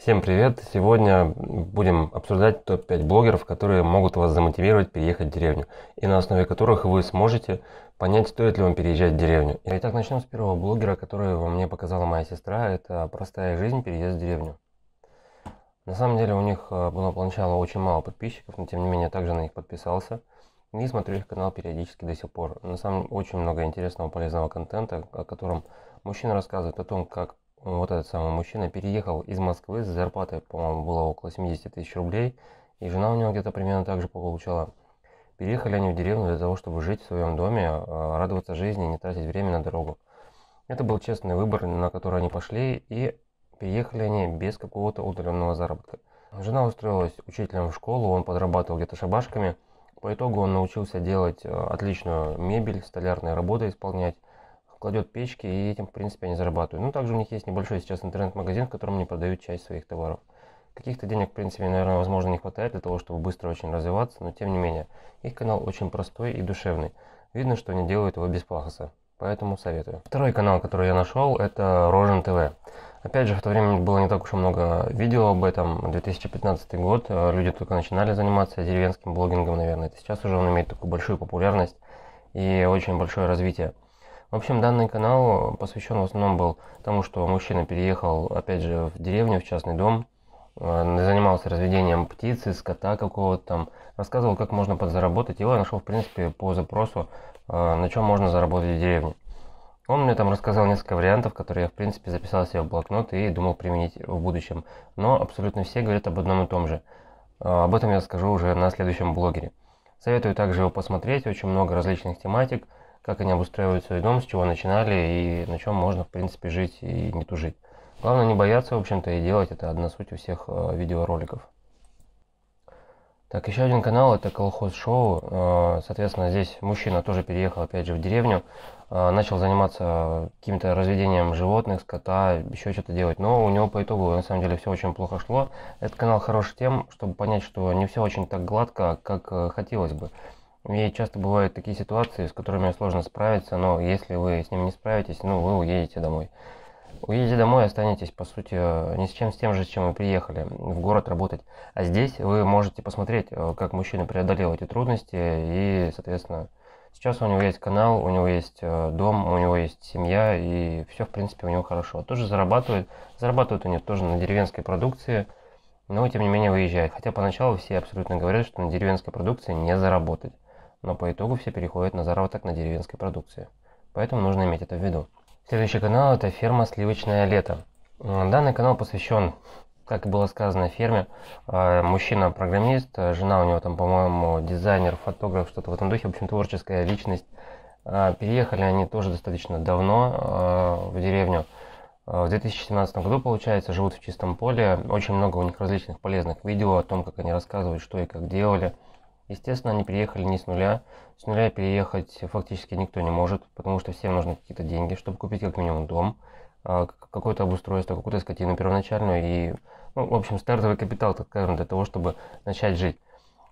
Всем привет! Сегодня будем обсуждать топ-5 блогеров, которые могут вас замотивировать переехать в деревню, и на основе которых вы сможете понять, стоит ли вам переезжать в деревню. Итак, начнем с первого блогера, который вам мне показала моя сестра. Это «Простая жизнь. Переезд в деревню». На самом деле у них э, было поначалу очень мало подписчиков, но тем не менее также на них подписался. И смотрю их канал периодически до сих пор. На самом деле очень много интересного полезного контента, о котором мужчина рассказывает о том, как вот этот самый мужчина переехал из Москвы с зарплатой, по-моему, было около 70 тысяч рублей, и жена у него где-то примерно так же получала. Переехали они в деревню для того, чтобы жить в своем доме, а, радоваться жизни, не тратить время на дорогу. Это был честный выбор, на который они пошли, и переехали они без какого-то удаленного заработка. Жена устроилась учителем в школу, он подрабатывал где-то шабашками. По итогу он научился делать а, отличную мебель, столярные работы исполнять, кладет печки, и этим, в принципе, они зарабатывают. Ну, также у них есть небольшой сейчас интернет-магазин, в котором они продают часть своих товаров. Каких-то денег, в принципе, наверное, возможно, не хватает для того, чтобы быстро очень развиваться, но тем не менее, их канал очень простой и душевный. Видно, что они делают его без пафоса, поэтому советую. Второй канал, который я нашел, это Рожен ТВ. Опять же, в то время было не так уж и много видео об этом. 2015 год, э, люди только начинали заниматься деревенским блогингом, наверное. Это сейчас уже он имеет такую большую популярность и очень большое развитие. В общем, данный канал посвящен в основном был тому, что мужчина переехал, опять же, в деревню, в частный дом, э, занимался разведением птицы, скота какого-то там, рассказывал, как можно подзаработать. Его я нашел, в принципе, по запросу, э, на чем можно заработать в деревне. Он мне там рассказал несколько вариантов, которые я, в принципе, записал себе в блокнот и думал применить в будущем. Но абсолютно все говорят об одном и том же. Э, об этом я скажу уже на следующем блогере. Советую также его посмотреть, очень много различных тематик – как они обустраивают свой дом, с чего начинали и на чем можно, в принципе, жить и не тужить. Главное не бояться, в общем-то, и делать это одна суть у всех э, видеороликов. Так, еще один канал, это колхоз шоу. Э, соответственно, здесь мужчина тоже переехал, опять же, в деревню. Э, начал заниматься каким-то разведением животных, скота, еще что-то делать. Но у него по итогу, на самом деле, все очень плохо шло. Этот канал хорош тем, чтобы понять, что не все очень так гладко, как э, хотелось бы. И часто бывают такие ситуации, с которыми сложно справиться, но если вы с ним не справитесь, ну, вы уедете домой. Уедете домой, останетесь, по сути, э, ни с чем с тем же, с чем вы приехали, в город работать. А здесь вы можете посмотреть, э, как мужчина преодолел эти трудности, и, соответственно, сейчас у него есть канал, у него есть э, дом, у него есть семья, и все, в принципе, у него хорошо. Тоже зарабатывает, зарабатывают у них тоже на деревенской продукции, но, тем не менее, выезжает. Хотя поначалу все абсолютно говорят, что на деревенской продукции не заработать но по итогу все переходят на заработок на деревенской продукции. Поэтому нужно иметь это в виду. Следующий канал это ферма «Сливочное лето». Данный канал посвящен, как и было сказано, ферме. А, Мужчина-программист, а, жена у него там, по-моему, дизайнер, фотограф, что-то в этом духе. В общем, творческая личность. А, переехали они тоже достаточно давно в деревню. В 2017 году, получается, живут в чистом поле. Очень много у них различных полезных видео о том, как они рассказывают, что и как делали. Естественно, они приехали не с нуля. С нуля переехать фактически никто не может, потому что всем нужны какие-то деньги, чтобы купить как минимум дом, а, какое-то обустройство, какую-то скотину первоначальную и, ну, в общем, стартовый капитал, так скажем, для того, чтобы начать жить.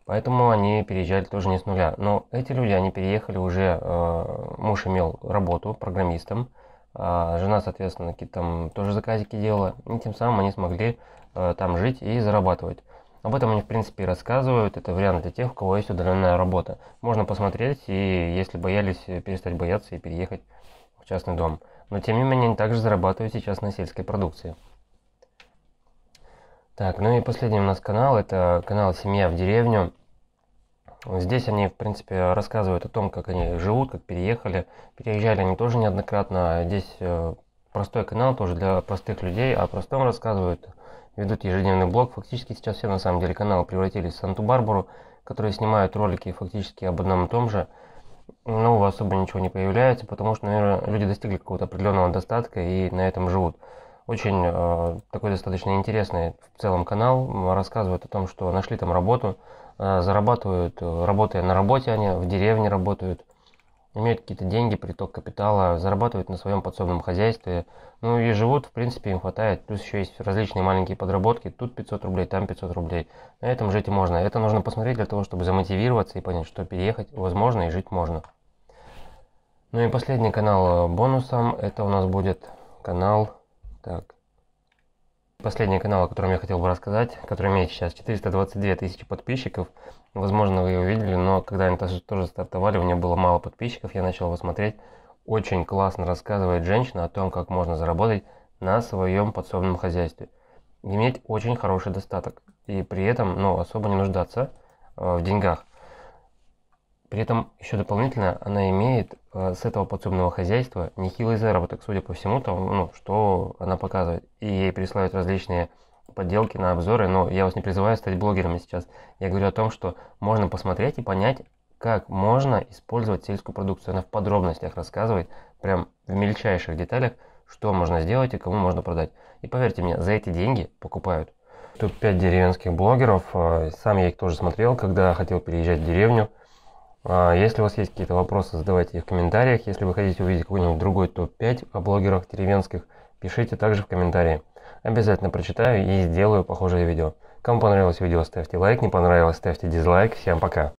Поэтому они переезжали тоже не с нуля. Но эти люди, они переехали уже, э, муж имел работу программистом, а жена, соответственно, какие-то там тоже заказики делала, и тем самым они смогли э, там жить и зарабатывать. Об этом они, в принципе, и рассказывают. Это вариант для тех, у кого есть удаленная работа. Можно посмотреть и, если боялись, э, перестать бояться и переехать в частный дом. Но, тем не менее, они также зарабатывают сейчас на сельской продукции. Так, ну и последний у нас канал, это канал «Семья в деревню». Здесь они, в принципе, рассказывают о том, как они живут, как переехали. Переезжали они тоже неоднократно. Здесь э, простой канал, тоже для простых людей. О простом рассказывают, ведут ежедневный блог. Фактически сейчас все на самом деле каналы превратились в Санту-Барбару, которые снимают ролики фактически об одном и том же. Но у вас особо ничего не появляется, потому что, наверное, люди достигли какого-то определенного достатка и на этом живут. Очень э, такой достаточно интересный в целом канал, Рассказывают о том, что нашли там работу, э, зарабатывают, э, работая на работе они, в деревне работают, имеют какие-то деньги, приток капитала, зарабатывают на своем подсобном хозяйстве, ну и живут, в принципе, им хватает. Плюс еще есть различные маленькие подработки, тут 500 рублей, там 500 рублей. На этом жить и можно. Это нужно посмотреть для того, чтобы замотивироваться и понять, что переехать возможно и жить можно. Ну и последний канал э, бонусом, это у нас будет канал, так, Последний канал, о котором я хотел бы рассказать, который имеет сейчас 422 тысячи подписчиков. Возможно, вы его видели, но когда они тоже стартовали, у меня было мало подписчиков, я начал его смотреть. Очень классно рассказывает женщина о том, как можно заработать на своем подсобном хозяйстве. Иметь очень хороший достаток и при этом ну, особо не нуждаться э, в деньгах. При этом еще дополнительно она имеет э, с этого подсобного хозяйства нехилый заработок, судя по всему, там, ну, что она показывает. И ей присылают различные подделки на обзоры, но я вас не призываю стать блогерами сейчас. Я говорю о том, что можно посмотреть и понять, как можно использовать сельскую продукцию. Она в подробностях рассказывает, прям в мельчайших деталях, что можно сделать и кому можно продать. И поверьте мне, за эти деньги покупают. Тут 5 деревенских блогеров, э, сам я их тоже смотрел, когда хотел переезжать в деревню. А, если у вас есть какие-то вопросы, задавайте их в комментариях. Если вы хотите увидеть какой-нибудь другой топ-5 о блогерах деревенских, пишите также в комментарии. Обязательно прочитаю и сделаю похожее видео. Кому понравилось видео, ставьте лайк, не понравилось, ставьте дизлайк. Всем пока!